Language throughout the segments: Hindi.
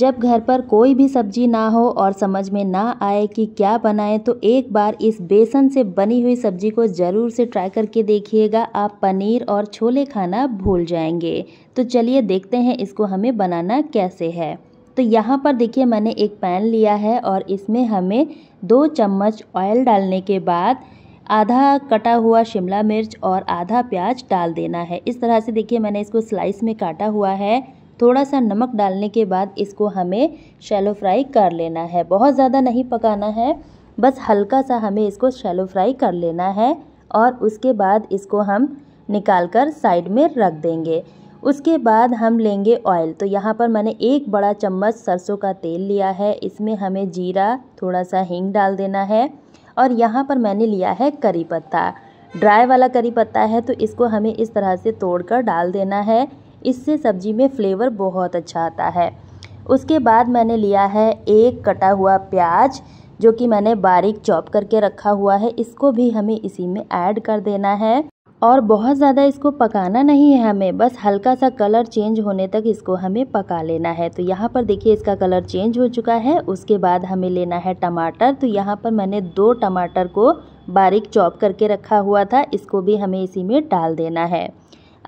जब घर पर कोई भी सब्जी ना हो और समझ में ना आए कि क्या बनाएं तो एक बार इस बेसन से बनी हुई सब्जी को ज़रूर से ट्राई करके देखिएगा आप पनीर और छोले खाना भूल जाएंगे तो चलिए देखते हैं इसको हमें बनाना कैसे है तो यहाँ पर देखिए मैंने एक पैन लिया है और इसमें हमें दो चम्मच ऑयल डालने के बाद आधा कटा हुआ शिमला मिर्च और आधा प्याज डाल देना है इस तरह से देखिए मैंने इसको स्लाइस में काटा हुआ है थोड़ा सा नमक डालने के बाद इसको हमें शैलो फ्राई कर लेना है बहुत ज़्यादा नहीं पकाना है बस हल्का सा हमें इसको शैलो फ्राई कर लेना है और उसके बाद इसको हम निकाल कर साइड में रख देंगे उसके बाद हम लेंगे ऑयल तो यहाँ पर मैंने एक बड़ा चम्मच सरसों का तेल लिया है इसमें हमें जीरा थोड़ा सा हींग डाल देना है और यहाँ पर मैंने लिया है करी पत्ता ड्राई वाला करी पत्ता है तो इसको हमें इस तरह से तोड़ कर डाल देना है इससे सब्जी में फ्लेवर बहुत अच्छा आता है उसके बाद मैंने लिया है एक कटा हुआ प्याज जो कि मैंने बारीक चॉप करके रखा हुआ है इसको भी हमें इसी में ऐड कर देना है और बहुत ज़्यादा इसको पकाना नहीं है हमें बस हल्का सा कलर चेंज होने तक इसको हमें पका लेना है तो यहाँ पर देखिए इसका कलर चेंज हो चुका है उसके बाद हमें लेना है टमाटर तो यहाँ पर मैंने दो टमाटर को बारीक चॉप करके रखा हुआ था इसको भी हमें इसी में डाल देना है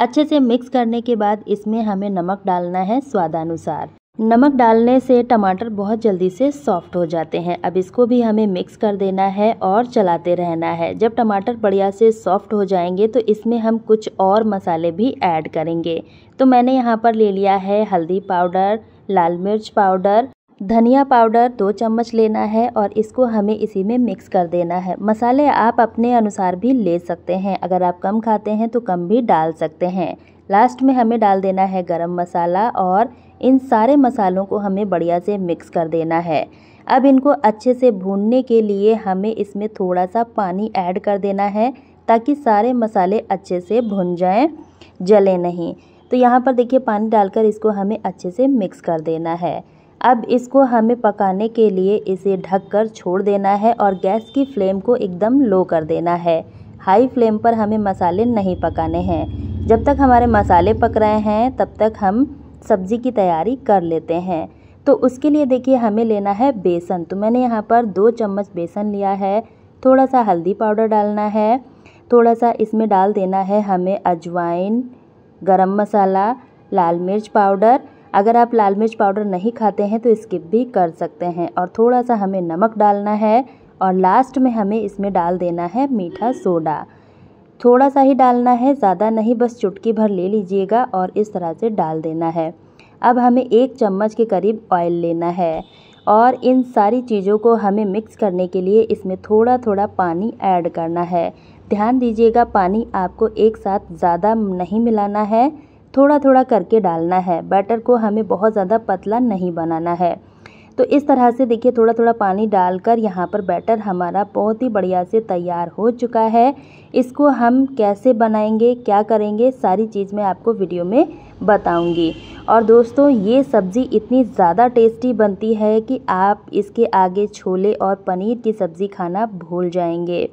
अच्छे से मिक्स करने के बाद इसमें हमें नमक डालना है स्वादानुसार नमक डालने से टमाटर बहुत जल्दी से सॉफ्ट हो जाते हैं अब इसको भी हमें मिक्स कर देना है और चलाते रहना है जब टमाटर बढ़िया से सॉफ्ट हो जाएंगे तो इसमें हम कुछ और मसाले भी ऐड करेंगे तो मैंने यहाँ पर ले लिया है हल्दी पाउडर लाल मिर्च पाउडर धनिया पाउडर दो चम्मच लेना है और इसको हमें इसी में मिक्स कर देना है मसाले आप अपने अनुसार भी ले सकते हैं अगर आप कम खाते हैं तो कम भी डाल सकते हैं लास्ट में हमें डाल देना है गरम मसाला और इन सारे मसालों को हमें बढ़िया से मिक्स कर देना है अब इनको अच्छे से भूनने के लिए हमें इसमें थोड़ा सा पानी ऐड कर देना है ताकि सारे मसाले अच्छे से भुन जाएँ जले नहीं तो यहाँ पर देखिए पानी डालकर इसको हमें अच्छे से मिक्स कर देना है अब इसको हमें पकाने के लिए इसे ढककर छोड़ देना है और गैस की फ्लेम को एकदम लो कर देना है हाई फ्लेम पर हमें मसाले नहीं पकाने हैं जब तक हमारे मसाले पक रहे हैं तब तक हम सब्ज़ी की तैयारी कर लेते हैं तो उसके लिए देखिए हमें लेना है बेसन तो मैंने यहाँ पर दो चम्मच बेसन लिया है थोड़ा सा हल्दी पाउडर डालना है थोड़ा सा इसमें डाल देना है हमें अजवाइन गरम मसाला लाल मिर्च पाउडर अगर आप लाल मिर्च पाउडर नहीं खाते हैं तो स्किप भी कर सकते हैं और थोड़ा सा हमें नमक डालना है और लास्ट में हमें इसमें डाल देना है मीठा सोडा थोड़ा सा ही डालना है ज़्यादा नहीं बस चुटकी भर ले लीजिएगा और इस तरह से डाल देना है अब हमें एक चम्मच के करीब ऑयल लेना है और इन सारी चीज़ों को हमें मिक्स करने के लिए इसमें थोड़ा थोड़ा पानी ऐड करना है ध्यान दीजिएगा पानी आपको एक साथ ज़्यादा नहीं मिलाना है थोड़ा थोड़ा करके डालना है बैटर को हमें बहुत ज़्यादा पतला नहीं बनाना है तो इस तरह से देखिए थोड़ा थोड़ा पानी डालकर यहाँ पर बैटर हमारा बहुत ही बढ़िया से तैयार हो चुका है इसको हम कैसे बनाएंगे क्या करेंगे सारी चीज़ मैं आपको वीडियो में बताऊंगी और दोस्तों ये सब्ज़ी इतनी ज़्यादा टेस्टी बनती है कि आप इसके आगे छोले और पनीर की सब्ज़ी खाना भूल जाएंगे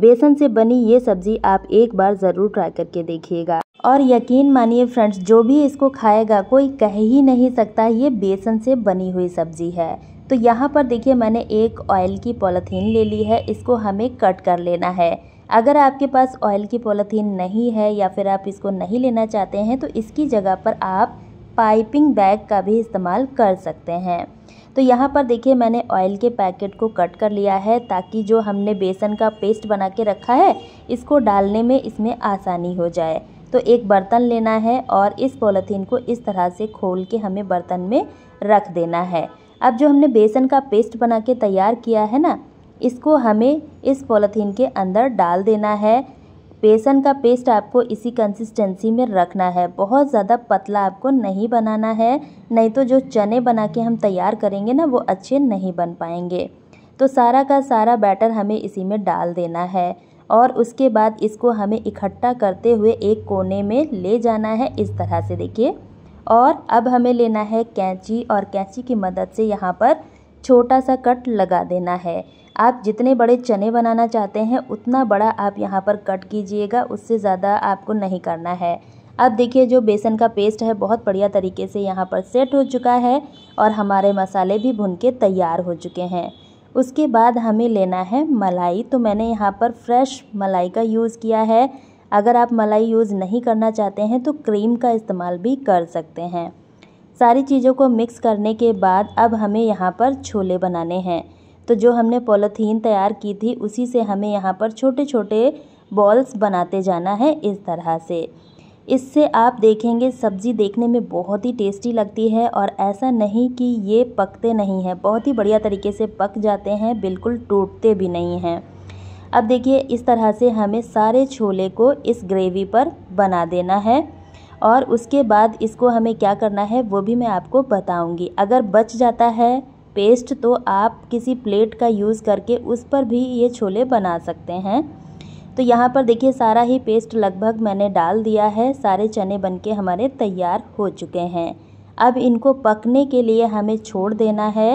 बेसन से बनी ये सब्जी आप एक बार ज़रूर ट्राई करके देखिएगा और यकीन मानिए फ्रेंड्स जो भी इसको खाएगा कोई कह ही नहीं सकता ये बेसन से बनी हुई सब्जी है तो यहाँ पर देखिए मैंने एक ऑयल की पॉलीथीन ले ली है इसको हमें कट कर लेना है अगर आपके पास ऑयल की पॉलीथीन नहीं है या फिर आप इसको नहीं लेना चाहते हैं तो इसकी जगह पर आप पाइपिंग बैग का भी इस्तेमाल कर सकते हैं तो यहाँ पर देखिए मैंने ऑयल के पैकेट को कट कर लिया है ताकि जो हमने बेसन का पेस्ट बना के रखा है इसको डालने में इसमें आसानी हो जाए तो एक बर्तन लेना है और इस पॉलीथीन को इस तरह से खोल के हमें बर्तन में रख देना है अब जो हमने बेसन का पेस्ट बना के तैयार किया है ना इसको हमें इस पॉलीथीन के अंदर डाल देना है बेसन का पेस्ट आपको इसी कंसिस्टेंसी में रखना है बहुत ज़्यादा पतला आपको नहीं बनाना है नहीं तो जो चने बना के हम तैयार करेंगे ना वो अच्छे नहीं बन पाएंगे तो सारा का सारा बैटर हमें इसी में डाल देना है और उसके बाद इसको हमें इकट्ठा करते हुए एक कोने में ले जाना है इस तरह से देखिए और अब हमें लेना है कैंची और कैंची की मदद से यहाँ पर छोटा सा कट लगा देना है आप जितने बड़े चने बनाना चाहते हैं उतना बड़ा आप यहाँ पर कट कीजिएगा उससे ज़्यादा आपको नहीं करना है अब देखिए जो बेसन का पेस्ट है बहुत बढ़िया तरीके से यहाँ पर सेट हो चुका है और हमारे मसाले भी भुन के तैयार हो चुके हैं उसके बाद हमें लेना है मलाई तो मैंने यहाँ पर फ्रेश मलाई का यूज़ किया है अगर आप मलाई यूज़ नहीं करना चाहते हैं तो क्रीम का इस्तेमाल भी कर सकते हैं सारी चीज़ों को मिक्स करने के बाद अब हमें यहाँ पर छोले बनाने हैं तो जो हमने पॉलीथीन तैयार की थी उसी से हमें यहाँ पर छोटे छोटे बॉल्स बनाते जाना है इस तरह से इससे आप देखेंगे सब्ज़ी देखने में बहुत ही टेस्टी लगती है और ऐसा नहीं कि ये पकते नहीं हैं बहुत ही बढ़िया तरीके से पक जाते हैं बिल्कुल टूटते भी नहीं हैं अब देखिए इस तरह से हमें सारे छोले को इस ग्रेवी पर बना देना है और उसके बाद इसको हमें क्या करना है वो भी मैं आपको बताऊंगी अगर बच जाता है पेस्ट तो आप किसी प्लेट का यूज़ करके उस पर भी ये छोले बना सकते हैं तो यहाँ पर देखिए सारा ही पेस्ट लगभग मैंने डाल दिया है सारे चने बनके हमारे तैयार हो चुके हैं अब इनको पकने के लिए हमें छोड़ देना है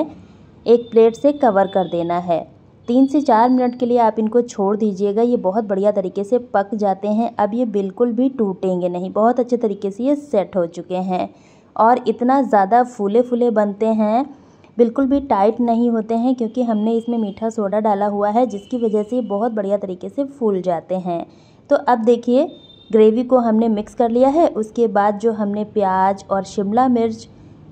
एक प्लेट से कवर कर देना है तीन से चार मिनट के लिए आप इनको छोड़ दीजिएगा ये बहुत बढ़िया तरीके से पक जाते हैं अब ये बिल्कुल भी टूटेंगे नहीं बहुत अच्छे तरीके से ये सेट हो चुके हैं और इतना ज़्यादा फूले फूले बनते हैं बिल्कुल भी टाइट नहीं होते हैं क्योंकि हमने इसमें मीठा सोडा डाला हुआ है जिसकी वजह से ये बहुत बढ़िया तरीके से फूल जाते हैं तो अब देखिए ग्रेवी को हमने मिक्स कर लिया है उसके बाद जो हमने प्याज और शिमला मिर्च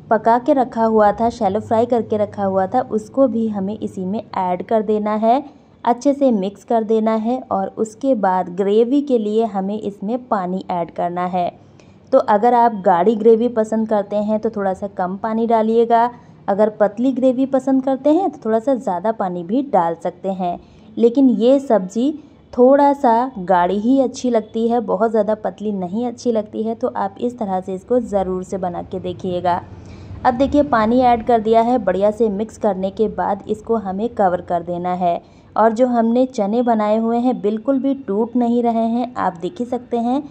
पका के रखा हुआ था शैलो फ्राई करके रखा हुआ था उसको भी हमें इसी में ऐड कर देना है अच्छे से मिक्स कर देना है और उसके बाद ग्रेवी के लिए हमें इसमें पानी ऐड करना है तो अगर आप गाढ़ी ग्रेवी पसंद करते हैं तो थोड़ा सा कम पानी डालिएगा अगर पतली ग्रेवी पसंद करते हैं तो थोड़ा सा ज़्यादा पानी भी डाल सकते हैं लेकिन ये सब्ज़ी थोड़ा सा गाढ़ी ही अच्छी लगती है बहुत ज़्यादा पतली नहीं अच्छी लगती है तो आप इस तरह से इसको ज़रूर से बना के देखिएगा अब देखिए पानी ऐड कर दिया है बढ़िया से मिक्स करने के बाद इसको हमें कवर कर देना है और जो हमने चने बनाए हुए हैं बिल्कुल भी टूट नहीं रहे हैं आप देख ही सकते हैं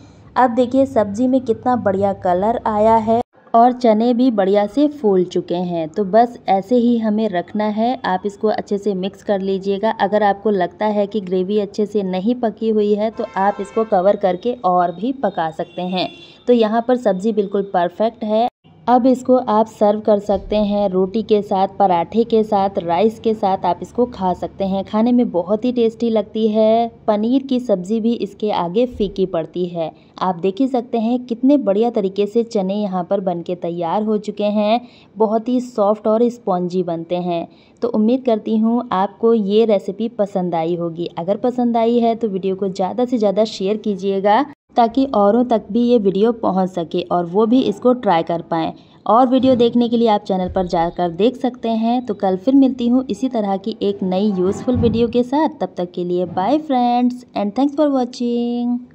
अब देखिए सब्जी में कितना बढ़िया कलर आया है और चने भी बढ़िया से फूल चुके हैं तो बस ऐसे ही हमें रखना है आप इसको अच्छे से मिक्स कर लीजिएगा अगर आपको लगता है कि ग्रेवी अच्छे से नहीं पकी हुई है तो आप इसको कवर करके और भी पका सकते हैं तो यहाँ पर सब्ज़ी बिल्कुल परफेक्ट है अब इसको आप सर्व कर सकते हैं रोटी के साथ पराठे के साथ राइस के साथ आप इसको खा सकते हैं खाने में बहुत ही टेस्टी लगती है पनीर की सब्ज़ी भी इसके आगे फीकी पड़ती है आप देख ही सकते हैं कितने बढ़िया तरीके से चने यहाँ पर बन के तैयार हो चुके हैं बहुत ही सॉफ्ट और स्पॉन्जी बनते हैं तो उम्मीद करती हूँ आपको ये रेसिपी पसंद आई होगी अगर पसंद आई है तो वीडियो को ज़्यादा से ज़्यादा शेयर कीजिएगा ताकि औरों तक भी ये वीडियो पहुंच सके और वो भी इसको ट्राई कर पाएँ और वीडियो देखने के लिए आप चैनल पर जाकर देख सकते हैं तो कल फिर मिलती हूँ इसी तरह की एक नई यूज़फुल वीडियो के साथ तब तक के लिए bye friends and thanks for watching